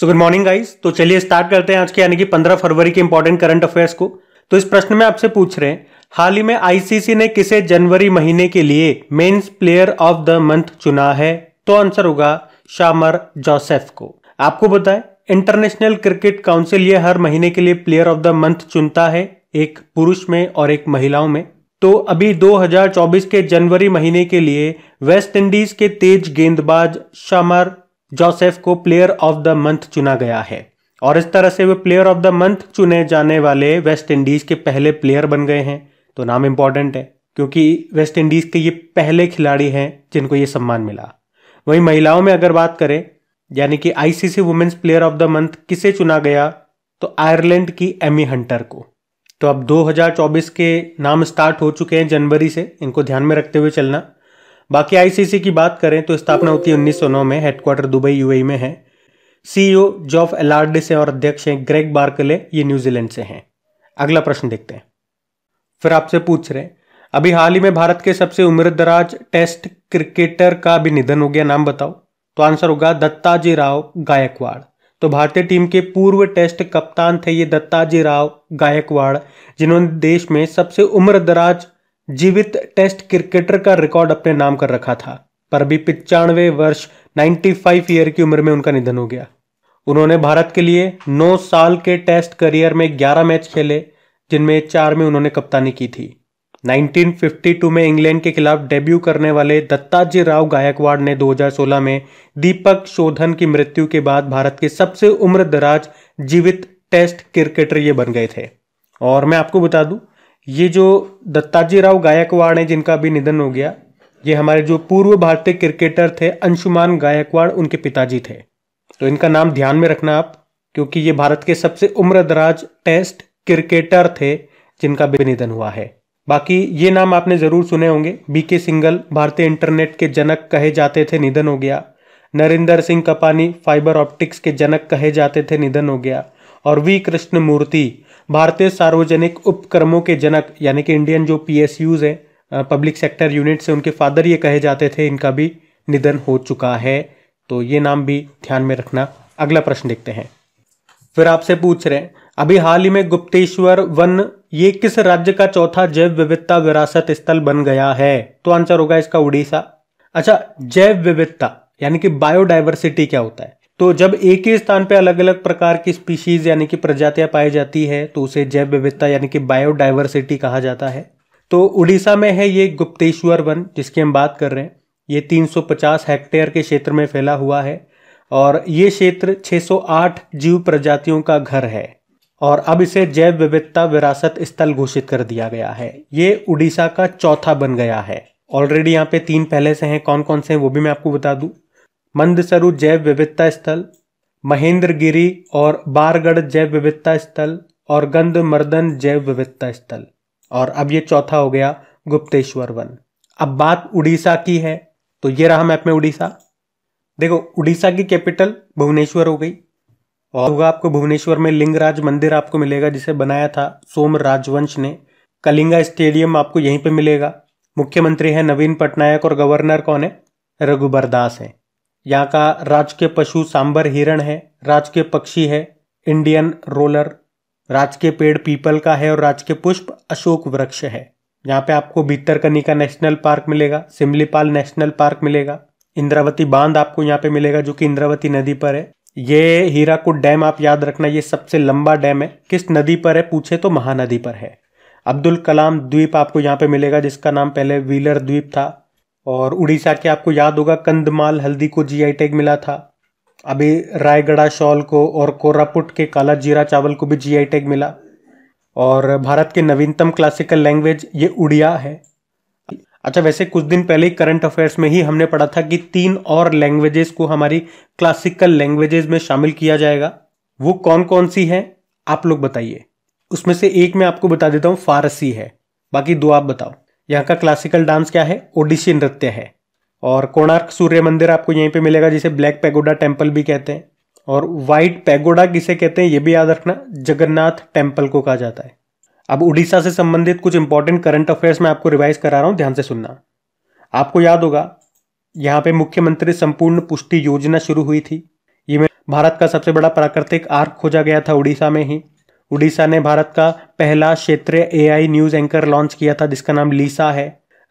so good morning guys तो चलिए start करते हैं आज के यानी कि 15 फरवरी के इंपॉर्टेंट करंट अफेयर्स को तो इस प्रश्न में आपसे पूछ रहे हैं हाल ही में आईसीसी ने किसे जनवरी महीने के लिए men's player of the month चुना है तो आंसर होगा शामर जोसेफ को आपको बताएं इंटरनेशनल क्रिकेट काउंसिल ये हर महीने के लिए प्लेयर ऑफ द मंथ चुनता है एक पुरुष में और एक महिलाओं में तो अभी 2024 के जनवरी महीने के लिए वेस्ट इंडीज के तेज गेंदबाज शामर जोसेफ को प्लेयर ऑफ द मंथ चुना गया है और इस तरह से वे प्लेयर ऑफ द मंथ चुने जाने वाले वेस्ट इंडीज़ के पहले प्लेयर बन गए हैं तो नाम इम्पॉर्टेंट है क्योंकि वेस्ट इंडीज़ के ये पहले खिलाड़ी हैं जिनको ये सम्मान मिला वहीं महिलाओं में अगर बात करें यानी कि ICC women's player of the month किसे चुना गया तो आयरलैंड की एमी हंटर को तो अब 2024 के नाम स्टार्ट हो चुके हैं जनवरी से इनको ध्यान में रखते हुए चलना बाकी आईसीसी की बात करें तो स्थापना होती है 1909 में हेडक्वार्टर दुबई यूएई e में है सीईओ जॉफ एलार्डे से और अध्यक्ष हैं ग्रेग बार्कले ये न्यूजीलैंड से हैं अगला प्रश्न देखते हैं फिर आपसे पूछ रहे अभी हाल ही में भारत के सबसे उम्रदराज टेस्ट क्रिकेटर का भी निधन हो गया नाम बताओ तो आंसर होगा दत्ताजी राव गायकवाड़ तो भारतीय टीम के पूर्व टेस्ट कप्तान थे ये दत्ताजी राव गायकवाड़ जिन्होंने देश में सबसे उम्रदराज जीवित टेस्ट क्रिकेटर का रिकॉर्ड अपने नाम कर रखा था पर अभी पिचानवे वर्ष 95 ईयर की उम्र में उनका निधन हो गया उन्होंने भारत के लिए 9 साल के टेस्ट करियर में 11 मैच खेले जिनमें चार में उन्होंने कप्तानी की थी 1952 में इंग्लैंड के खिलाफ डेब्यू करने वाले दत्ताजी राव गायकवाड़ ने 2016 में दीपक शोधन की मृत्यु के बाद भारत के सबसे उम्र दराज जीवित टेस्ट क्रिकेटर ये बन गए थे और मैं आपको बता दूं ये जो दत्ताजी राव गायकवाड़ हैं जिनका भी निधन हो गया ये हमारे जो पूर्व भारतीय क्रिकेटर थे अंशुमान गायकवाड़ उनके पिताजी थे तो इनका नाम ध्यान में रखना आप क्योंकि ये भारत के सबसे उम्रदराज टेस्ट क्रिकेटर थे जिनका भी निधन हुआ है बाकी ये नाम आपने ज़रूर सुने होंगे बीके सिंगल भारतीय इंटरनेट के जनक कहे जाते थे निधन हो गया नरेंद्र सिंह कपानी फाइबर ऑप्टिक्स के जनक कहे जाते थे निधन हो गया और वी कृष्ण मूर्ति भारतीय सार्वजनिक उपक्रमों के जनक यानी कि इंडियन जो पी एस यूज़ है पब्लिक सेक्टर यूनिट्स से उनके फादर ये कहे जाते थे इनका भी निधन हो चुका है तो ये नाम भी ध्यान में रखना अगला प्रश्न देखते हैं फिर आपसे पूछ रहे हैं अभी हाल ही में गुप्तेश्वर वन ये किस राज्य का चौथा जैव विविधता विरासत स्थल बन गया है तो आंसर होगा इसका उड़ीसा अच्छा जैव विविधता यानी कि बायोडाइवर्सिटी क्या होता है तो जब एक ही स्थान पर अलग अलग प्रकार की स्पीशीज यानी कि प्रजातियां पाई जाती है तो उसे जैव विविधता यानी कि बायोडाइवर्सिटी कहा जाता है तो उड़ीसा में है ये गुप्तेश्वर वन जिसकी हम बात कर रहे हैं ये 350 हेक्टेयर के क्षेत्र में फैला हुआ है और ये क्षेत्र 608 जीव प्रजातियों का घर है और अब इसे जैव विविधता विरासत स्थल घोषित कर दिया गया है ये उड़ीसा का चौथा बन गया है ऑलरेडी यहाँ पे तीन पहले से हैं कौन कौन से हैं वो भी मैं आपको बता दूँ मंदसरू जैव विविधता स्थल महेंद्रगिरी और बारगढ़ जैव विविधता स्थल और गंध मर्दन जैव विविधता स्थल और अब ये चौथा हो गया गुप्तेश्वर वन अब बात उड़ीसा की है तो ये रहा मैप में उड़ीसा देखो उड़ीसा की कैपिटल भुवनेश्वर हो गई और होगा आपको भुवनेश्वर में लिंगराज मंदिर आपको मिलेगा जिसे बनाया था सोम राजवंश ने कलिंगा स्टेडियम आपको यहीं पे मिलेगा मुख्यमंत्री है नवीन पटनायक और गवर्नर कौन है रघुबर दास हैं यहाँ का राजकीय पशु सांबर हिरण है राजकीय पक्षी है इंडियन रोलर राजकीय पेड़ पीपल का है और राजकीय पुष्प अशोक वृक्ष है यहाँ पे आपको भीतरकनिका नेशनल पार्क मिलेगा सिमलीपाल नेशनल पार्क मिलेगा इंद्रावती बांध आपको यहाँ पे मिलेगा जो कि इंद्रावती नदी पर है ये हीराकुट डैम आप याद रखना ये सबसे लंबा डैम है किस नदी पर है पूछे तो महानदी पर है अब्दुल कलाम द्वीप आपको यहाँ पे मिलेगा जिसका नाम पहले व्हीलर द्वीप था और उड़ीसा के आपको याद होगा कंदमाल हल्दी को जीआई टैग मिला था अभी रायगढ़ा शॉल को और कोरापुट के काला जीरा चावल को भी जीआई टैग मिला और भारत के नवीनतम क्लासिकल लैंग्वेज ये उड़िया है अच्छा वैसे कुछ दिन पहले ही करंट अफेयर्स में ही हमने पढ़ा था कि तीन और लैंग्वेजेस को हमारी क्लासिकल लैंग्वेजेस में शामिल किया जाएगा वो कौन कौन सी है आप लोग बताइए उसमें से एक मैं आपको बता देता हूँ फारसी है बाकी दो आप बताओ यहाँ का क्लासिकल डांस क्या है ओडिशी नृत्य है और कोणार्क सूर्य मंदिर आपको यहीं पे मिलेगा जिसे ब्लैक पैगोडा टेम्पल भी कहते हैं और वाइट पैगोडा किसे कहते हैं ये भी याद रखना जगन्नाथ टेम्पल को कहा जाता है अब उड़ीसा से संबंधित कुछ इंपॉर्टेंट करंट अफेयर्स मैं आपको रिवाइज करा रहा हूँ ध्यान से सुनना आपको याद होगा यहाँ पे मुख्यमंत्री संपूर्ण पुष्टि योजना शुरू हुई थी ये में भारत का सबसे बड़ा प्राकृतिक आर्क खोजा गया था उड़ीसा में ही उड़ीसा ने भारत का पहला क्षेत्रीय एआई न्यूज एंकर लॉन्च किया था जिसका नाम लीसा है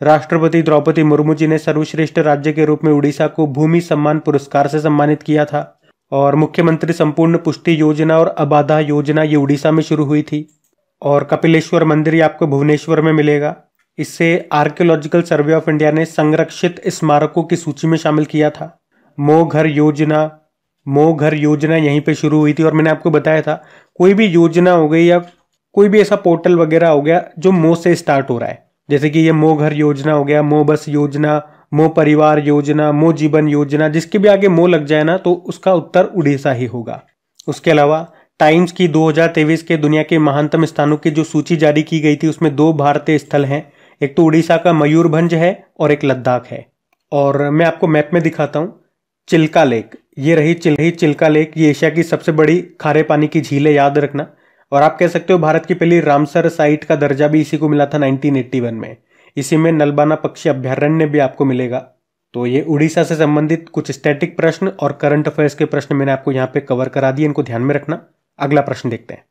राष्ट्रपति द्रौपदी मुर्मू जी ने सर्वश्रेष्ठ राज्य के रूप में उड़ीसा को भूमि सम्मान पुरस्कार से सम्मानित किया था और मुख्यमंत्री संपूर्ण पुष्टि योजना और अबाधा योजना ये उड़ीसा में शुरू हुई थी और कपिलेश्वर मंदिर आपको भुवनेश्वर में मिलेगा इससे आर्कियोलॉजिकल सर्वे ऑफ इंडिया ने संरक्षित स्मारकों की सूची में शामिल किया था मो घर योजना मो घर योजना यहीं पे शुरू हुई थी और मैंने आपको बताया था कोई भी योजना हो गई या कोई भी ऐसा पोर्टल वगैरह हो गया जो मो से स्टार्ट हो रहा है जैसे कि ये मो घर योजना हो गया मो बस योजना मो परिवार योजना मो जीवन योजना जिसके भी आगे मो लग जाए ना तो उसका उत्तर उड़ीसा ही होगा उसके अलावा टाइम्स की 2023 के दुनिया के महानतम स्थानों की जो सूची जारी की गई थी उसमें दो भारतीय स्थल हैं एक तो उड़ीसा का मयूरभंज है और एक लद्दाख है और मैं आपको मैप में दिखाता हूँ चिल्का लेक ये रही चिल रही चिल्का लेक ये एशिया की सबसे बड़ी खारे पानी की झील है याद रखना और आप कह सकते हो भारत की पहली रामसर साइट का दर्जा भी इसी को मिला था 1981 में इसी में नलबाना पक्षी अभ्यारण्य भी आपको मिलेगा तो ये उड़ीसा से संबंधित कुछ स्टैटिक प्रश्न और करंट अफेयर्स के प्रश्न मैंने आपको यहाँ पे कवर करा दिए इनको ध्यान में रखना अगला प्रश्न देखते हैं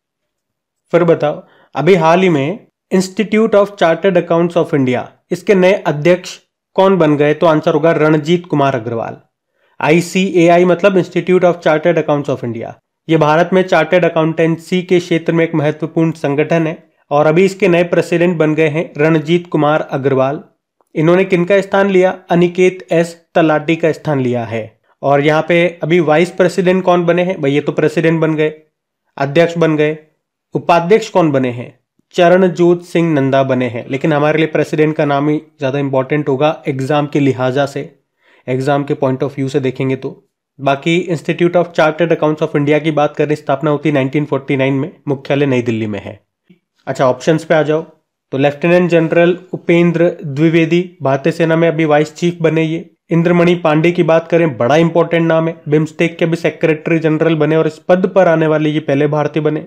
फिर बताओ अभी हाल ही में institute of chartered accounts of India इसके नए अध्यक्ष कौन बन गए तो आंसर होगा रणजीत कुमार अग्रवाल आई मतलब institute of chartered accounts of India ये भारत में चार्टर्ड अकाउंटेंसी के क्षेत्र में एक महत्वपूर्ण संगठन है और अभी इसके नए प्रेसिडेंट बन गए हैं रणजीत कुमार अग्रवाल इन्होंने किनका स्थान लिया अनिकेत एस तलाटी का स्थान लिया है और यहाँ पे अभी वाइस प्रेसिडेंट कौन बने हैं भाई ये तो प्रेसिडेंट बन गए अध्यक्ष बन गए उपाध्यक्ष कौन बने हैं चरणजोत सिंह नंदा बने हैं लेकिन हमारे लिए प्रेसिडेंट का नाम ही ज़्यादा इंपॉर्टेंट होगा एग्जाम के लिहाजा से एग्जाम के पॉइंट ऑफ व्यू से देखेंगे तो बाकी institute of chartered accounts of India की बात करें स्थापना होती 1949 में मुख्यालय नई दिल्ली में है अच्छा ऑप्शंस पे आ जाओ तो लेफ्टिनेंट जनरल उपेंद्र द्विवेदी भारतीय सेना में अभी वाइस चीफ बने ये इंद्रमणि पांडे की बात करें बड़ा इंपॉर्टेंट नाम है बिम्स्टेक के भी सेक्रेटरी जनरल बने और इस पद पर आने वाले ये पहले भारतीय बने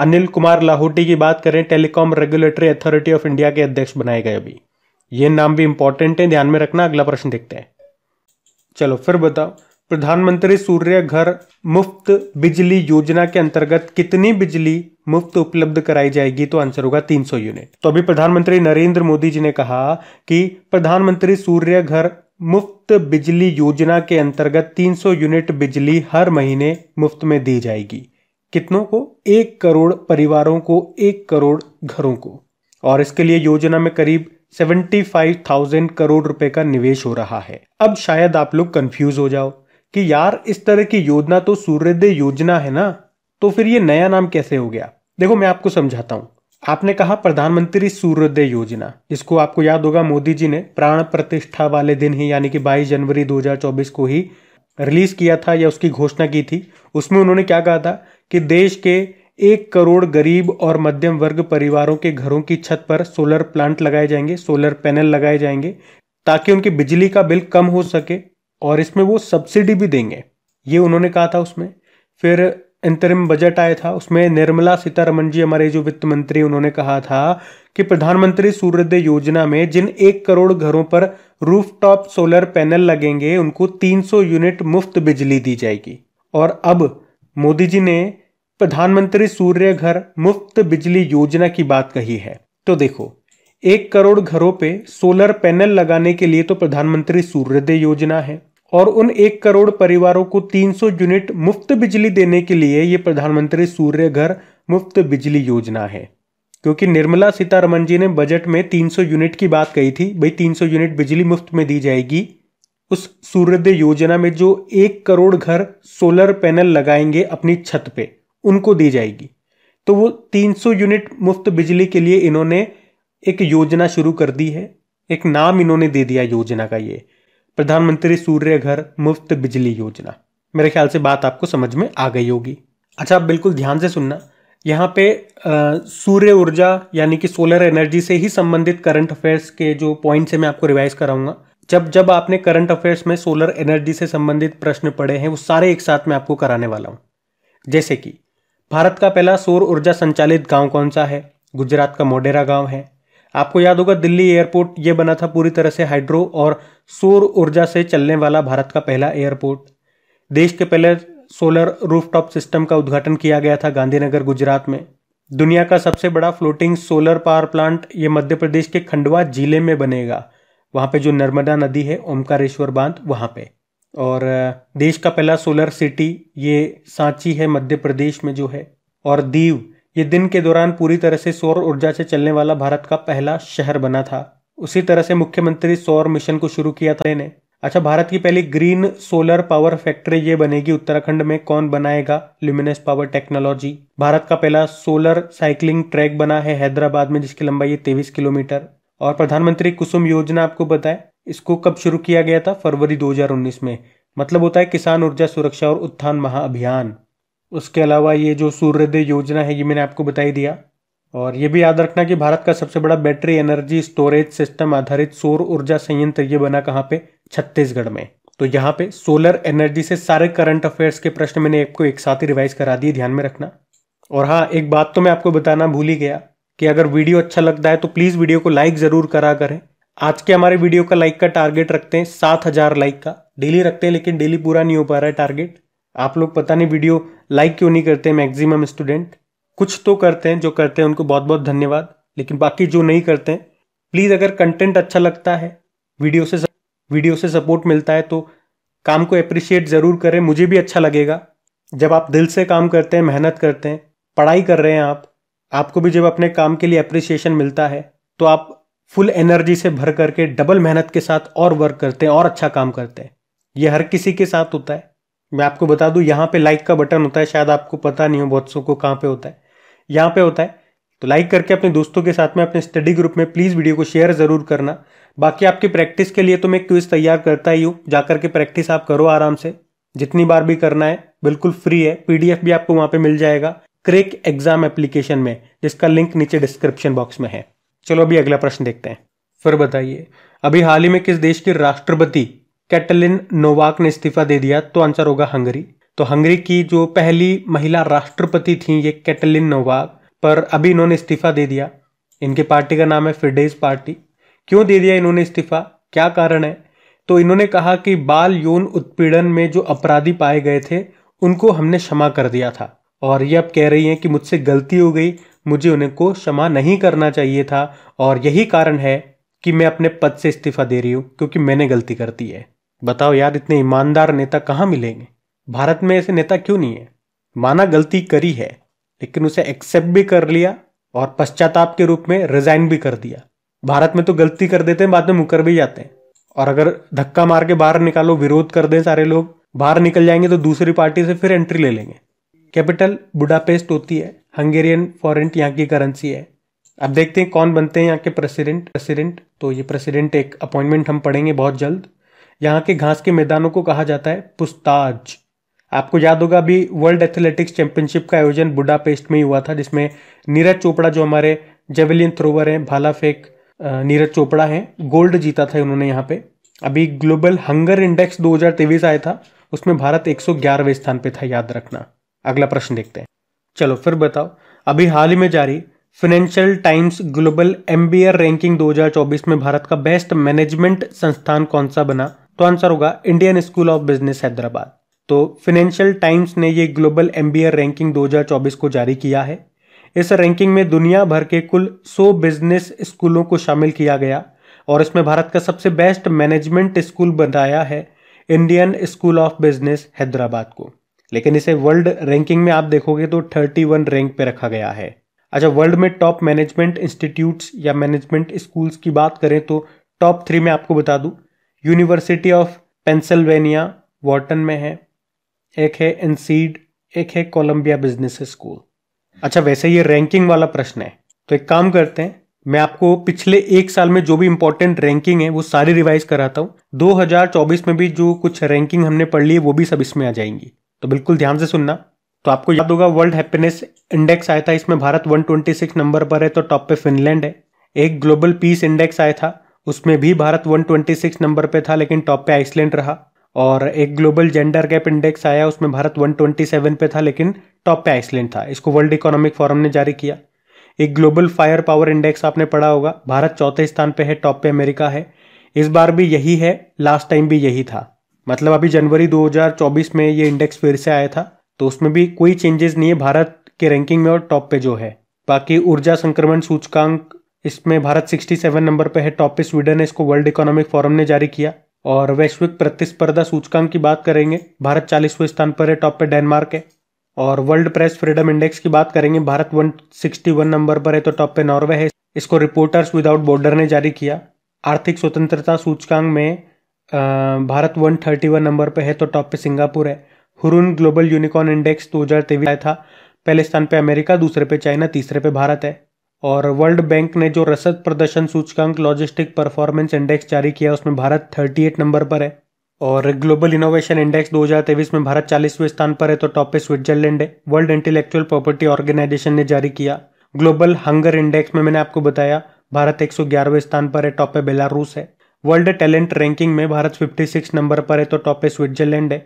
अनिल कुमार लाहौटी की बात करें telecom regulatory authority of India के अध्यक्ष बनाए गए अभी ये नाम भी इंपॉर्टेंट है ध्यान में रखना अगला प्रश्न देखते हैं चलो फिर बताओ प्रधानमंत्री सूर्य घर मुफ्त बिजली योजना के अंतर्गत कितनी बिजली मुफ्त उपलब्ध कराई जाएगी तो आंसर होगा 300 यूनिट तो अभी प्रधानमंत्री नरेंद्र मोदी जी ने कहा कि प्रधानमंत्री सूर्य घर मुफ्त बिजली योजना के अंतर्गत 300 यूनिट बिजली हर महीने मुफ्त में दी जाएगी कितनों को एक करोड़ परिवारों को एक करोड़ घरों को और इसके लिए योजना में करीब 75,000 करोड़ रुपए का निवेश हो रहा है अब शायद आप लोग कंफ्यूज हो जाओ कि यार इस तरह की योजना तो सूर्योदय योजना है ना तो फिर ये नया नाम कैसे हो गया देखो मैं आपको समझाता हूँ आपने कहा प्रधानमंत्री सूर्योदय योजना इसको आपको याद होगा मोदी जी ने प्राण प्रतिष्ठा वाले दिन ही यानी कि 22 जनवरी 2024 को ही रिलीज किया था या उसकी घोषणा की थी उसमें उन्होंने क्या कहा था कि देश के एक करोड़ गरीब और मध्यम वर्ग परिवारों के घरों की छत पर सोलर प्लांट लगाए जाएंगे सोलर पैनल लगाए जाएंगे ताकि उनकी बिजली का बिल कम हो सके और इसमें वो सब्सिडी भी देंगे ये उन्होंने कहा था उसमें फिर अंतरिम बजट आया था उसमें निर्मला सीतारमन जी हमारे जो वित्त मंत्री उन्होंने कहा था कि प्रधानमंत्री सूर्योदय योजना में जिन एक करोड़ घरों पर रूफटॉप सोलर पैनल लगेंगे उनको 300 यूनिट मुफ्त बिजली दी जाएगी और अब मोदी जी ने प्रधानमंत्री सूर्य घर मुफ्त बिजली योजना की बात कही है तो देखो एक करोड़ घरों पे सोलर पैनल लगाने के लिए तो प्रधानमंत्री सूर्योदय योजना है और उन एक करोड़ परिवारों को 300 यूनिट मुफ्त बिजली देने के लिए ये प्रधानमंत्री सूर्य घर मुफ्त बिजली योजना है क्योंकि निर्मला सीतारमन जी ने बजट में 300 यूनिट की बात कही थी भाई 300 यूनिट बिजली मुफ्त में दी जाएगी उस सूर्योदय योजना में जो एक करोड़ घर सोलर पैनल लगाएंगे अपनी छत पे उनको दी जाएगी तो वो 300 यूनिट मुफ्त बिजली के लिए इन्होंने एक योजना शुरू कर दी है एक नाम इन्होंने दे दिया योजना का ये प्रधानमंत्री सूर्य घर मुफ्त बिजली योजना मेरे ख्याल से बात आपको समझ में आ गई होगी अच्छा आप बिल्कुल ध्यान से सुनना यहाँ पे आ, सूर्य ऊर्जा यानी कि सोलर एनर्जी से ही संबंधित करंट अफेयर्स के जो पॉइंट्स हैं मैं आपको रिवाइज कराऊंगा जब जब आपने करंट अफेयर्स में सोलर एनर्जी से संबंधित प्रश्न पढ़े हैं वो सारे एक साथ मैं आपको कराने वाला हूँ जैसे कि भारत का पहला सौर ऊर्जा संचालित गांव कौन सा है गुजरात का मोडेरा गांव है आपको याद होगा दिल्ली एयरपोर्ट ये बना था पूरी तरह से हाइड्रो और सौर ऊर्जा से चलने वाला भारत का पहला एयरपोर्ट देश के पहले सोलर रूफटॉप सिस्टम का उद्घाटन किया गया था गांधीनगर गुजरात में दुनिया का सबसे बड़ा फ्लोटिंग सोलर पावर प्लांट ये मध्य प्रदेश के खंडवा जिले में बनेगा वहाँ पे जो नर्मदा नदी है ओमकारेश्वर बांध वहाँ पे और देश का पहला सोलर सिटी ये सांची है मध्य प्रदेश में जो है और दीव ये दिन के दौरान पूरी तरह से सौर ऊर्जा से चलने वाला भारत का पहला शहर बना था उसी तरह से मुख्यमंत्री सौर मिशन को शुरू किया था ने अच्छा भारत की पहली ग्रीन सोलर पावर फैक्ट्री ये बनेगी उत्तराखंड में कौन बनाएगा ल्यूमिनस पावर टेक्नोलॉजी भारत का पहला सोलर साइकिलिंग ट्रैक बना है हैदराबाद में जिसकी लंबाई है तेईस किलोमीटर और प्रधानमंत्री कुसुम योजना आपको बताएं इसको कब शुरू किया गया था फरवरी 2019 में मतलब होता है किसान ऊर्जा सुरक्षा और उत्थान महाअभियान उसके अलावा ये जो सूर्योदय योजना है ये मैंने आपको बताई दिया और ये भी याद रखना कि भारत का सबसे बड़ा बैटरी एनर्जी स्टोरेज सिस्टम आधारित सौर ऊर्जा संयंत्र ये बना कहाँ पे छत्तीसगढ़ में तो यहाँ पे सोलर एनर्जी से सारे करंट अफेयर्स के प्रश्न मैंने आपको एक साथ ही रिवाइज करा दिए ध्यान में रखना और हाँ एक बात तो मैं आपको बताना भूल ही गया कि अगर वीडियो अच्छा लगता है तो प्लीज़ वीडियो को लाइक ज़रूर करा करें आज के हमारे वीडियो का लाइक का टारगेट रखते हैं सात हज़ार लाइक का डेली रखते हैं लेकिन डेली पूरा नहीं हो पा रहा है टारगेट आप लोग पता नहीं वीडियो लाइक क्यों नहीं करते मैक्सिमम स्टूडेंट कुछ तो करते हैं जो करते हैं उनको बहुत बहुत धन्यवाद लेकिन बाकी जो नहीं करते हैं प्लीज़ अगर कंटेंट अच्छा लगता है वीडियो से वीडियो से सपोर्ट मिलता है तो काम को अप्रिशिएट ज़रूर करें मुझे भी अच्छा लगेगा जब आप दिल से काम करते हैं मेहनत करते हैं पढ़ाई कर रहे हैं आप आपको भी जब अपने काम के लिए अप्रिसिएशन मिलता है तो आप फुल एनर्जी से भर करके डबल मेहनत के साथ और वर्क करते हैं और अच्छा काम करते हैं यह हर किसी के साथ होता है मैं आपको बता दूं यहाँ पे लाइक का बटन होता है शायद आपको पता नहीं हो बहुत सो को कहाँ पे होता है यहाँ पे होता है तो लाइक करके अपने दोस्तों के साथ में अपने स्टडी ग्रुप में प्लीज़ वीडियो को शेयर ज़रूर करना बाकी आपकी प्रैक्टिस के लिए तो मैं क्विज तैयार करता ही हूँ जा के प्रैक्टिस आप करो आराम से जितनी बार भी करना है बिल्कुल फ्री है पी भी आपको वहाँ पर मिल जाएगा क्रेक एग्जाम एप्लीकेशन में जिसका लिंक नीचे डिस्क्रिप्शन बॉक्स में है चलो अभी अगला प्रश्न देखते हैं फिर बताइए अभी हाल ही में किस देश के राष्ट्रपति कैटलिन नोवाक ने इस्तीफा दे दिया तो आंसर होगा हंगरी तो हंगरी की जो पहली महिला राष्ट्रपति थी ये कैटलिन नोवाक पर अभी इन्होंने इस्तीफा दे दिया इनके पार्टी का नाम है फिडेज पार्टी क्यों दे दिया इन्होंने इस्तीफा क्या कारण है तो इन्होंने कहा कि बाल यौन उत्पीड़न में जो अपराधी पाए गए थे उनको हमने क्षमा कर दिया था और ये अब कह रही हैं कि मुझसे गलती हो गई मुझे उन्हें को क्षमा नहीं करना चाहिए था और यही कारण है कि मैं अपने पद से इस्तीफा दे रही हूँ क्योंकि मैंने गलती कर दी है बताओ यार इतने ईमानदार नेता कहाँ मिलेंगे भारत में ऐसे नेता क्यों नहीं है माना गलती करी है लेकिन उसे एक्सेप्ट भी कर लिया और पश्चाताप के रूप में रिजाइन भी कर दिया भारत में तो गलती कर देते हैं बाद में मुकर भी जाते हैं और अगर धक्का मार के बाहर निकालो विरोध कर दें सारे लोग बाहर निकल जाएंगे तो दूसरी पार्टी से फिर एंट्री ले लेंगे कैपिटल बुडापेस्ट होती है हंगेरियन फॉरेंट यहाँ की करेंसी है अब देखते हैं कौन बनते हैं यहाँ के प्रेसिडेंट प्रेसिडेंट तो ये प्रेसिडेंट एक अपॉइंटमेंट हम पढ़ेंगे बहुत जल्द यहाँ के घास के मैदानों को कहा जाता है पुस्ताज आपको याद होगा अभी वर्ल्ड एथलेटिक्स चैंपियनशिप का आयोजन बुडापेस्ट में ही हुआ था जिसमें नीरज चोपड़ा जो हमारे जेवलिन थ्रोवर हैं भाला फेंक नीरज चोपड़ा हैं गोल्ड जीता था उन्होंने यहाँ पे अभी ग्लोबल हंगर इंडेक्स 2023 आया था उसमें भारत 111वें स्थान पे था याद रखना अगला प्रश्न देखते हैं चलो फिर बताओ अभी हाल ही में जारी Financial Times global M ranking 2024 में भारत का बेस्ट मैनेजमेंट संस्थान कौन सा बना तो आंसर होगा Indian School of Business Hyderabad तो फाइनेंशियल टाइम्स ने ये ग्लोबल एम रैंकिंग 2024 को जारी किया है इस रैंकिंग में दुनिया भर के कुल 100 बिजनेस स्कूलों को शामिल किया गया और इसमें भारत का सबसे बेस्ट मैनेजमेंट स्कूल बनाया है Indian School of Business Hyderabad को लेकिन इसे वर्ल्ड रैंकिंग में आप देखोगे तो 31 रैंक पे रखा गया है अच्छा वर्ल्ड में टॉप मैनेजमेंट इंस्टीट्यूट्स या मैनेजमेंट स्कूल्स की बात करें तो टॉप थ्री में आपको बता दूं यूनिवर्सिटी ऑफ पेंसिल्वेनिया वॉटन में है एक है एनसीड एक है कोलंबिया बिजनेस स्कूल अच्छा वैसे ये रैंकिंग वाला प्रश्न है तो एक काम करते हैं मैं आपको पिछले एक साल में जो भी इंपॉर्टेंट रैंकिंग है वो सारी रिवाइज कराता हूं 2024 में भी जो कुछ रैंकिंग हमने पढ़ ली है वो भी सब इसमें आ जाएंगी तो बिल्कुल ध्यान से सुनना तो आपको याद होगा वर्ल्ड हैप्पीनेस इंडेक्स आया था इसमें भारत 126 नंबर पर है तो टॉप पे फिनलैंड है एक ग्लोबल पीस इंडेक्स आया था उसमें भी भारत 126 नंबर पे था लेकिन टॉप पे आइसलैंड रहा और एक ग्लोबल जेंडर गैप इंडेक्स आया उसमें भारत 127 पे था लेकिन टॉप पे आइसलैंड था इसको वर्ल्ड इकोनॉमिक फोरम ने जारी किया एक ग्लोबल फायर पावर इंडेक्स आपने पढ़ा होगा भारत चौथे स्थान पे है टॉप पे अमेरिका है इस बार भी यही है लास्ट टाइम भी यही था मतलब अभी जनवरी 2024 में ये इंडेक्स फिर से आया था तो उसमें भी कोई चेंजेस नहीं है भारत के रैंकिंग में और टॉप पे जो है बाकी ऊर्जा संक्रमण सूचकांक इसमें भारत 67 नंबर पे है टॉप पे स्वीडन है इसको वर्ल्ड इकोनॉमिक फोरम ने जारी किया और वैश्विक प्रतिस्पर्धा सूचकांक की बात करेंगे भारत चालीसवें स्थान पर है टॉप पे डेनमार्क है और वर्ल्ड प्रेस फ्रीडम इंडेक्स की बात करेंगे भारत वन नंबर पर है तो टॉप पे नॉर्वे है इसको रिपोर्टर्स विदाउट बॉर्डर ने जारी किया आर्थिक स्वतंत्रता सूचकांक में भारत 131 नंबर पे है तो टॉप पे सिंगापुर है हुरुन ग्लोबल यूनिकॉर्न इंडेक्स दो तेवीस आया था पहले स्थान पे अमेरिका दूसरे पे चाइना तीसरे पे भारत है और वर्ल्ड बैंक ने जो रसद प्रदर्शन सूचकांक लॉजिस्टिक परफॉर्मेंस इंडेक्स जारी किया उसमें भारत 38 नंबर पर है और ग्लोबल इनोवेशन इंडेक्स 2023 में भारत चालीसवें स्थान पर है तो टॉप पे स्विट्जरलैंड है वर्ल्ड इंटेलेक्चुअल प्रॉपर्टी ऑर्गेनाइजेशन ने जारी किया ग्लोबल हंगर इंडेक्स में मैंने आपको बताया भारत ग्यारहवें स्थान पर है टॉप पे बेलारूस है वर्ल्ड टैलेंट रैंकिंग में भारत 56 नंबर पर है तो टॉप पे स्विट्जरलैंड है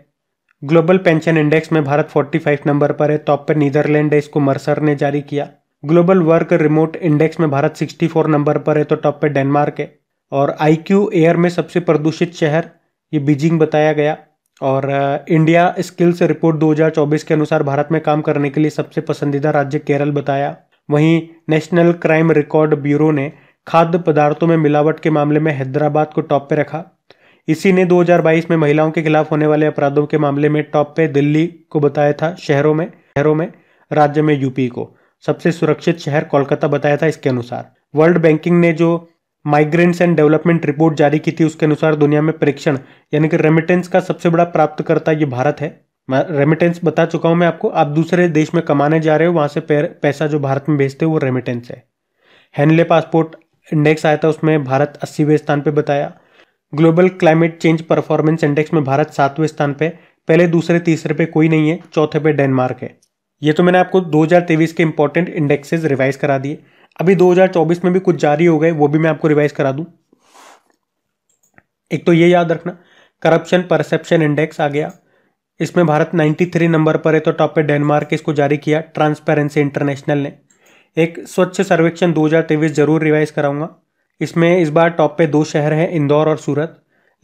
ग्लोबल पेंशन इंडेक्स में भारत 45 नंबर पर है टॉप पे नीदरलैंड है इसको मर्सर ने जारी किया ग्लोबल वर्क रिमोट इंडेक्स में भारत 64 नंबर पर है तो टॉप पे डेनमार्क है और क्यू एयर में सबसे प्रदूषित शहर ये बीजिंग बताया गया और इंडिया स्किल्स रिपोर्ट 2024 के अनुसार भारत में काम करने के लिए सबसे पसंदीदा राज्य केरल बताया वहीं नेशनल क्राइम रिकॉर्ड ब्यूरो ने खाद्य पदार्थों में मिलावट के मामले में हैदराबाद को टॉप पे रखा इसी ने 2022 में महिलाओं के खिलाफ होने वाले अपराधों के मामले में टॉप पे दिल्ली को बताया था शहरों में शहरों में राज्य में यूपी को सबसे सुरक्षित शहर कोलकाता बताया था इसके अनुसार वर्ल्ड बैंकिंग ने जो माइग्रेंट्स एंड डेवलपमेंट रिपोर्ट जारी की थी उसके अनुसार दुनिया में प्रेक्षण यानी कि रेमिटेंस का सबसे बड़ा प्राप्तकर्ता ये भारत है रेमिटेंस बता चुका हूँ मैं आपको आप दूसरे देश में कमाने जा रहे हो वहाँ से पैसा जो भारत में भेजते हो वो रेमिटेंस है हैनले पासपोर्ट इंडेक्स आया था उसमें भारत अस्सीवें स्थान पर बताया global climate change performance index में भारत सातवें स्थान पर पहले दूसरे तीसरे पे कोई नहीं है चौथे पे डेनमार्क है ये तो मैंने आपको 2023 के इंपॉर्टेंट इंडेक्सेस रिवाइज करा दिए अभी 2024 में भी कुछ जारी हो गए वो भी मैं आपको रिवाइज करा दूं एक तो ये याद रखना करप्शन परसेप्शन इंडेक्स आ गया इसमें भारत 93 नंबर पर है तो टॉप पे डेनमार्क इसको जारी किया ट्रांसपेरेंसी इंटरनेशनल ने एक स्वच्छ सर्वेक्षण 2023 जरूर रिवाइज कराऊंगा इसमें इस बार टॉप पे दो शहर हैं इंदौर और सूरत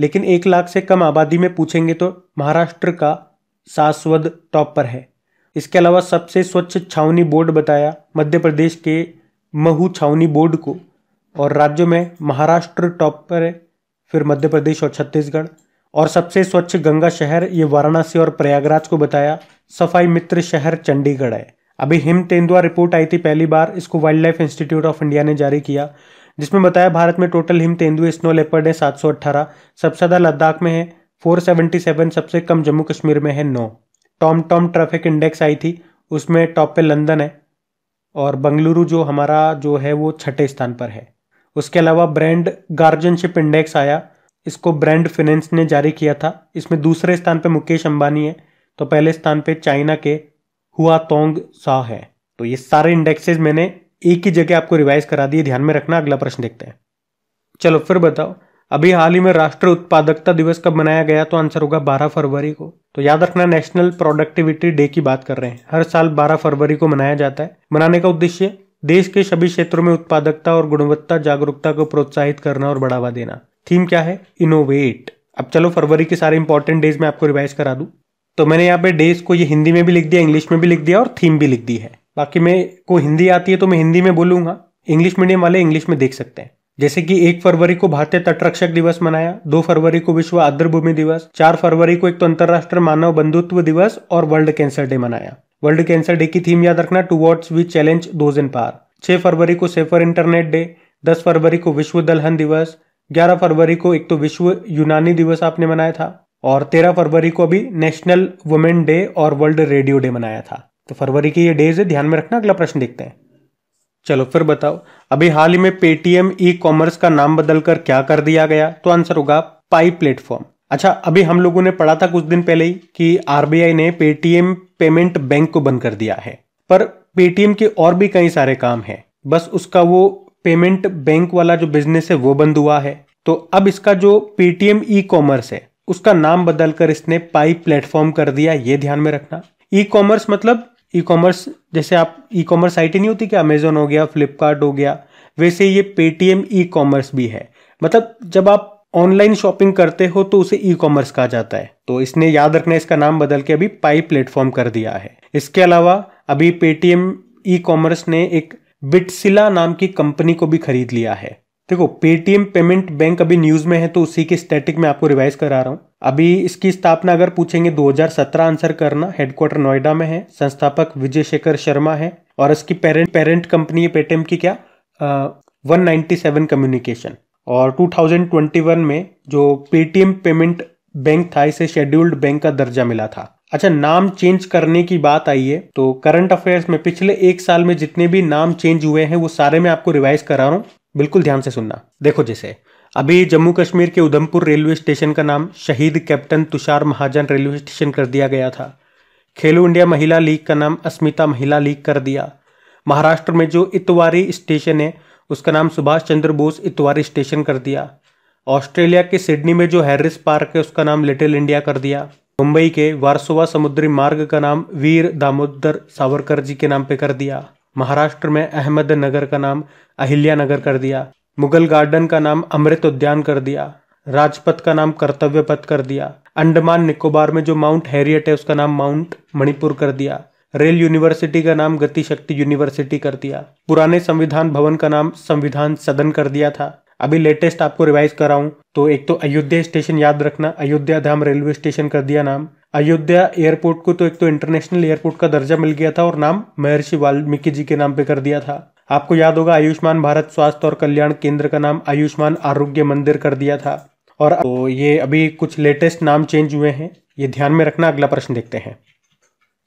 लेकिन एक लाख से कम आबादी में पूछेंगे तो महाराष्ट्र का सासवद टॉप पर है इसके अलावा सबसे स्वच्छ छावनी बोर्ड बताया मध्य प्रदेश के महू छावनी बोर्ड को और राज्यों में महाराष्ट्र टॉप पर है फिर मध्य प्रदेश और छत्तीसगढ़ और सबसे स्वच्छ गंगा शहर ये वाराणसी और प्रयागराज को बताया सफाई मित्र शहर चंडीगढ़ है अभी हिम तेंदुआ रिपोर्ट आई थी पहली बार इसको wildlife institute of India ने जारी किया जिसमें बताया भारत में टोटल हिम तेंदुए स्नो लेपर्ड है अट्ठारह सबसे ज़्यादा लद्दाख में है सेवन सबसे कम जम्मू कश्मीर में है नौ टॉम टॉम ट्रैफिक इंडेक्स आई थी उसमें टॉप पे लंदन है और बंगलुरु जो हमारा जो है वो छठे स्थान पर है उसके अलावा ब्रांड गार्जियनशिप इंडेक्स आया इसको ब्रांड फिनेंस ने जारी किया था इसमें दूसरे स्थान पर मुकेश अंबानी है तो पहले स्थान पर चाइना के हुआ तोंग सा है तो ये सारे इंडेक्सेस मैंने एक ही जगह आपको रिवाइज करा दिए ध्यान में रखना अगला प्रश्न देखते हैं चलो फिर बताओ अभी हाल ही में राष्ट्रीय उत्पादकता दिवस कब मनाया गया तो आंसर होगा 12 फरवरी को तो याद रखना नेशनल प्रोडक्टिविटी डे की बात कर रहे हैं हर साल 12 फरवरी को मनाया जाता है मनाने का उद्देश्य देश के सभी क्षेत्रों में उत्पादकता और गुणवत्ता जागरूकता को प्रोत्साहित करना और बढ़ावा देना थीम क्या है इनोवेट अब चलो फरवरी के सारे इंपॉर्टेंट डेज में आपको रिवाइज करा दूं तो मैंने यहाँ पे डेज को ये हिंदी में भी लिख दिया इंग्लिश में भी लिख दिया और थीम भी लिख दी है बाकी मैं को हिंदी आती है तो मैं हिंदी में बोलूंगा इंग्लिश मीडियम वाले इंग्लिश में देख सकते हैं जैसे कि एक फरवरी को भारतीय तटरक्षक दिवस मनाया दो फरवरी को विश्व आर्द्रभूमि दिवस चार फरवरी को एक तो अंतर्राष्ट्रीय मानव बंधुत्व दिवस और वर्ल्ड कैंसर डे मनाया वर्ल्ड कैंसर डे की थीम याद रखना towards we challenge those in power छह फरवरी को सेफर इंटरनेट डे दस फरवरी को विश्व दलहन दिवस ग्यारह फरवरी को एक तो विश्व यूनानी दिवस आपने मनाया था और तेरह फरवरी को अभी नेशनल वुमेन डे और वर्ल्ड रेडियो डे मनाया था तो फरवरी के ये डेज है ध्यान में रखना अगला प्रश्न देखते हैं चलो फिर बताओ अभी हाल ही में पेटीएम ई कॉमर्स का नाम बदलकर क्या कर दिया गया तो आंसर होगा पाई प्लेटफॉर्म अच्छा अभी हम लोगों ने पढ़ा था कुछ दिन पहले ही कि आरबीआई ने पेटीएम पेमेंट बैंक को बंद कर दिया है पर पेटीएम के और भी कई सारे काम हैं बस उसका वो पेमेंट बैंक वाला जो बिजनेस है वो बंद हुआ है तो अब इसका जो पेटीएम ई कॉमर्स है उसका नाम बदलकर इसने पाई प्लेटफॉर्म कर दिया ये ध्यान में रखना ई कॉमर्स मतलब ई कॉमर्स जैसे आप ई कॉमर्स साइटें नहीं होती कि अमेजोन हो गया फ्लिपकार्ट हो गया वैसे ये पेटीएम ई कॉमर्स भी है मतलब जब आप ऑनलाइन शॉपिंग करते हो तो उसे ई कॉमर्स कहा जाता है तो इसने याद रखना इसका नाम बदल के अभी पाई प्लेटफॉर्म कर दिया है इसके अलावा अभी पेटीएम ई कॉमर्स ने एक बिटसिला नाम की कंपनी को भी खरीद लिया है देखो पेटीएम पेमेंट बैंक अभी न्यूज में है तो उसी के स्टैटिक में आपको रिवाइज करा रहा हूँ अभी इसकी स्थापना अगर पूछेंगे 2017 आंसर करना हेडक्वार्टर नोएडा में है संस्थापक विजय शेखर शर्मा है और इसकी पेरेंट पेरेंट कंपनी है पेटीएम की क्या वन कम्युनिकेशन और 2021 में जो पेटीएम पेमेंट बैंक था इसे शेड्यूल्ड बैंक का दर्जा मिला था अच्छा नाम चेंज करने की बात आई है तो करंट अफेयर्स में पिछले एक साल में जितने भी नाम चेंज हुए हैं वो सारे मैं आपको रिवाइज करा रहा हूँ बिल्कुल ध्यान से सुनना देखो जैसे अभी जम्मू कश्मीर के उधमपुर रेलवे स्टेशन का नाम शहीद captain Tushar Mahajan railway station कर दिया गया था खेलो इंडिया महिला लीग का नाम अस्मिता महिला लीग कर दिया महाराष्ट्र में जो इतवारी स्टेशन है उसका नाम सुभाष चंद्र बोस इतवारी स्टेशन कर दिया ऑस्ट्रेलिया के सिडनी में जो हैरिस पार्क है उसका नाम लिटिल इंडिया कर दिया मुंबई के वारसोवा समुद्री मार्ग का नाम वीर दामोदर सावरकर जी के नाम पे कर दिया महाराष्ट्र में अहमदनगर का नाम अहिल्या नगर कर दिया मुगल गार्डन का नाम अमृत उद्यान कर दिया राजपथ का नाम कर्तव्य पथ कर दिया अंडमान निकोबार में जो माउंट हैरियट है उसका नाम माउंट मणिपुर कर दिया रेल यूनिवर्सिटी का नाम गतिशक्ति यूनिवर्सिटी कर दिया पुराने संविधान भवन का नाम संविधान सदन कर दिया था अभी लेटेस्ट आपको रिवाइज कराऊं तो एक तो अयोध्या स्टेशन याद रखना अयोध्या धाम रेलवे स्टेशन कर दिया नाम अयोध्या एयरपोर्ट को तो एक तो इंटरनेशनल एयरपोर्ट का दर्जा मिल गया था और नाम महर्षि वाल्मीकि जी के नाम पे कर दिया था आपको याद होगा आयुष्मान भारत स्वास्थ्य और कल्याण केंद्र का नाम आयुष्मान आरोग्य मंदिर कर दिया था और तो ये अभी कुछ लेटेस्ट नाम चेंज हुए हैं ये ध्यान में रखना अगला प्रश्न देखते हैं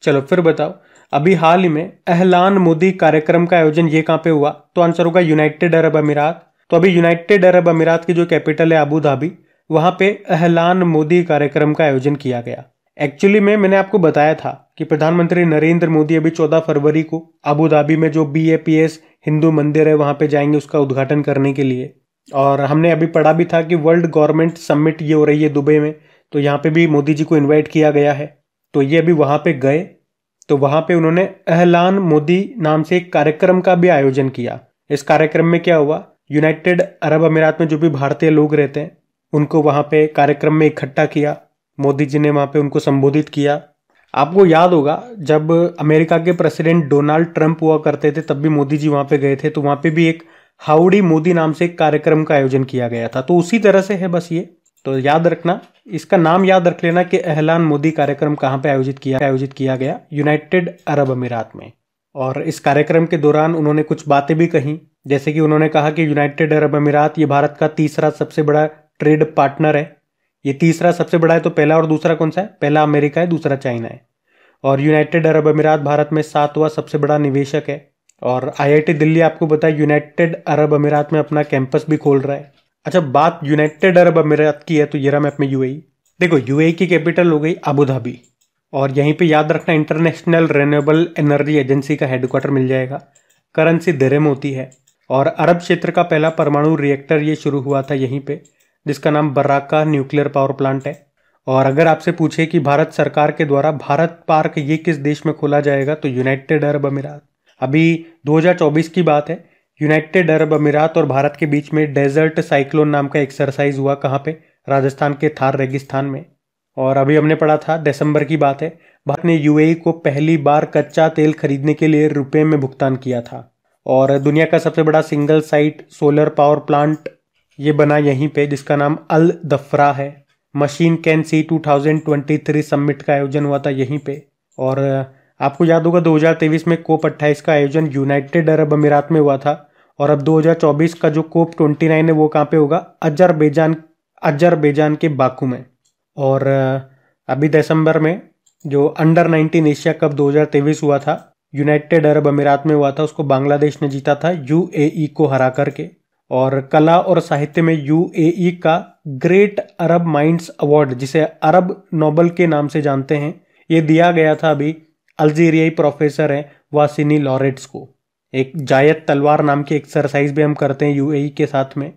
चलो फिर बताओ अभी हाल ही में अहलान मोदी कार्यक्रम का आयोजन ये कहाँ पे हुआ तो आंसर होगा यूनाइटेड अरब अमीरात तो अभी यूनाइटेड अरब अमीरात की जो कैपिटल है अबू धाबी वहां पे अहलान मोदी कार्यक्रम का आयोजन किया गया एक्चुअली में मैंने आपको बताया था कि प्रधानमंत्री नरेंद्र मोदी अभी 14 फरवरी को अबू धाबी में जो बी हिंदू मंदिर है वहाँ पे जाएंगे उसका उद्घाटन करने के लिए और हमने अभी पढ़ा भी था कि वर्ल्ड गवर्नमेंट समिट ये हो रही है दुबई में तो यहाँ पे भी मोदी जी को इन्वाइट किया गया है तो ये अभी वहाँ पे गए तो वहाँ पे उन्होंने अहलान मोदी नाम से एक कार्यक्रम का भी आयोजन किया इस कार्यक्रम में क्या हुआ यूनाइटेड अरब अमीरात में जो भी भारतीय लोग रहते हैं उनको वहाँ पे कार्यक्रम में इकट्ठा किया मोदी जी ने वहाँ पे उनको संबोधित किया आपको याद होगा जब अमेरिका के प्रेसिडेंट डोनाल्ड ट्रंप हुआ करते थे तब भी मोदी जी वहाँ पे गए थे तो वहाँ पे भी एक हाउडी मोदी नाम से एक कार्यक्रम का आयोजन किया गया था तो उसी तरह से है बस ये तो याद रखना इसका नाम याद रख लेना कि एहलान मोदी कार्यक्रम कहाँ पे आयोजित किया आयोजित किया गया यूनाइटेड अरब अमीरात में और इस कार्यक्रम के दौरान उन्होंने कुछ बातें भी कही जैसे कि उन्होंने कहा कि यूनाइटेड अरब अमीरात ये भारत का तीसरा सबसे बड़ा ट्रेड पार्टनर है ये तीसरा सबसे बड़ा है तो पहला और दूसरा कौन सा है पहला अमेरिका है दूसरा चाइना है और यूनाइटेड अरब अमीरात भारत में सातवां सबसे बड़ा निवेशक है और आईआईटी दिल्ली आपको पता यूनाइटेड अरब अमीरात में अपना कैंपस भी खोल रहा है अच्छा बात यूनाइटेड अरब अमीरात की है तो ये रहा मैप में यूएई देखो यूएई की कैपिटल हो गई अबू धाबी और यहीं पे याद रखना इंटरनेशनल रेन्यूएबल एनर्जी एजेंसी का हेडक्वार्टर मिल जाएगा करेंसी में होती है और अरब क्षेत्र का पहला परमाणु रिएक्टर ये शुरू हुआ था यहीं पे जिसका नाम बर्राका न्यूक्लियर पावर प्लांट है और अगर आपसे पूछे कि भारत सरकार के द्वारा भारत पार्क ये किस देश में खोला जाएगा तो यूनाइटेड अरब अमीरात अभी 2024 की बात है यूनाइटेड अरब अमीरात और भारत के बीच में डेजर्ट साइक्लोन नाम का एक्सरसाइज हुआ कहाँ पे राजस्थान के थार रेगिस्तान में और अभी हमने पढ़ा था दिसंबर की बात है भारत ने यूएई को पहली बार कच्चा तेल खरीदने के लिए रुपए में भुगतान किया था और दुनिया का सबसे बड़ा single site solar power plant ये बना यहीं पे जिसका नाम अल दफरा है मशीन कैन सी 2023 समिट का आयोजन हुआ था यहीं पे और आपको याद होगा 2023 में कोप 28 का आयोजन यूनाइटेड अरब अमीरात में हुआ था और अब 2024 का जो कोप 29 है वो कहाँ पे होगा अजरबैजान अजरबैजान के बाकू में और अभी दिसंबर में जो अंडर 19 एशिया कप 2023 हुआ था यूनाइटेड अरब अमीरात में हुआ था उसको बांग्लादेश ने जीता था यू को हरा करके और कला और साहित्य में यूएई e का ग्रेट अरब माइंड्स अवार्ड जिसे अरब नोबल के नाम से जानते हैं ये दिया गया था अभी अल्जीरियाई प्रोफेसर हैं वासिनी लॉरेट्स को एक जायद तलवार नाम की एक्सरसाइज भी हम करते हैं यूएई e के साथ में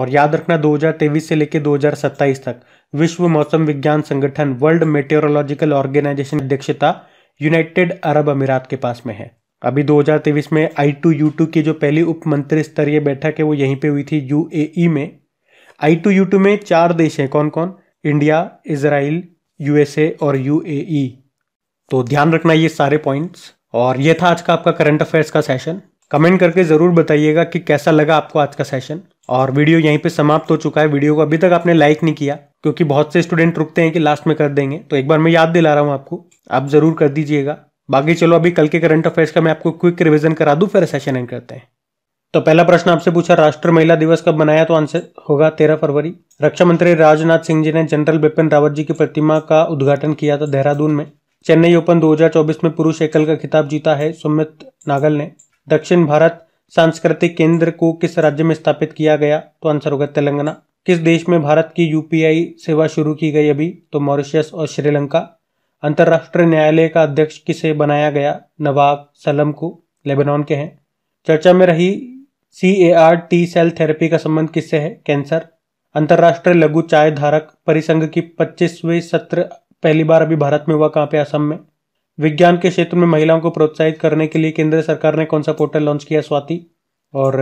और याद रखना 2023 से लेकर 2027 तक विश्व मौसम विज्ञान संगठन वर्ल्ड मेटेरोलॉजिकल ऑर्गेनाइजेशन अध्यक्षता यूनाइटेड अरब अमीरात के पास में है अभी 2023 में आई टू यू टू की जो पहली उपमंत्री स्तरीय बैठक है वो यहीं पे हुई थी यूएई में आई टू यू टू में चार देश हैं कौन कौन इंडिया इसराइल यूएसए और यू तो ध्यान रखना ये सारे पॉइंट्स और ये था आज का आपका करंट अफेयर्स का सेशन कमेंट करके ज़रूर बताइएगा कि कैसा लगा आपको आज का सेशन और वीडियो यहीं पे समाप्त हो चुका है वीडियो को अभी तक आपने लाइक नहीं किया क्योंकि बहुत से स्टूडेंट रुकते हैं कि लास्ट में कर देंगे तो एक बार मैं याद दिला रहा हूँ आपको आप ज़रूर कर दीजिएगा बाकी चलो अभी कल के करंट अफेयर्स का मैं आपको क्विक रिविजन करा दू फिर सेशन एंड करते हैं तो पहला प्रश्न आपसे पूछा राष्ट्र महिला दिवस कब मनाया तो आंसर होगा तेरह फरवरी रक्षा मंत्री राजनाथ सिंह जी ने जनरल बिपिन रावत जी की प्रतिमा का उद्घाटन किया था देहरादून में चेन्नई ओपन 2024 में पुरुष एकल का खिताब जीता है सुमित नागल ने दक्षिण भारत सांस्कृतिक केंद्र को किस राज्य में स्थापित किया गया तो आंसर होगा तेलंगाना किस देश में भारत की यूपीआई सेवा शुरू की गई अभी तो मॉरिशियस और श्रीलंका अंतर्राष्ट्रीय न्यायालय का अध्यक्ष किसे बनाया गया नवाब सलम को लेबनान के हैं चर्चा में रही C A R T cell therapy का संबंध किससे है कैंसर अंतर्राष्ट्रीय लघु चाय धारक परिसंघ की पच्चीसवें सत्र पहली बार अभी भारत में हुआ कहाँ पे असम में विज्ञान के क्षेत्र में महिलाओं को प्रोत्साहित करने के लिए केंद्र सरकार ने कौन सा पोर्टल लॉन्च किया स्वाति और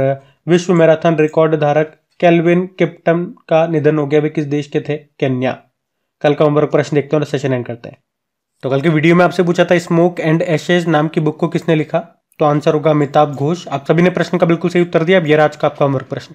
विश्व मैराथन रिकॉर्ड धारक कैलविन किप्टन का निधन हो गया वे किस देश के थे केन्या कल का उम्र प्रश्न देखते हैं और सेशन एंड करते हैं तो कल के वीडियो में आपसे पूछा था स्मोक एंड एशेज नाम की बुक को किसने लिखा तो आंसर होगा अमिताभ घोष आप सभी ने प्रश्न का बिल्कुल सही उत्तर दिया अब यह आज का आपका अमर प्रश्न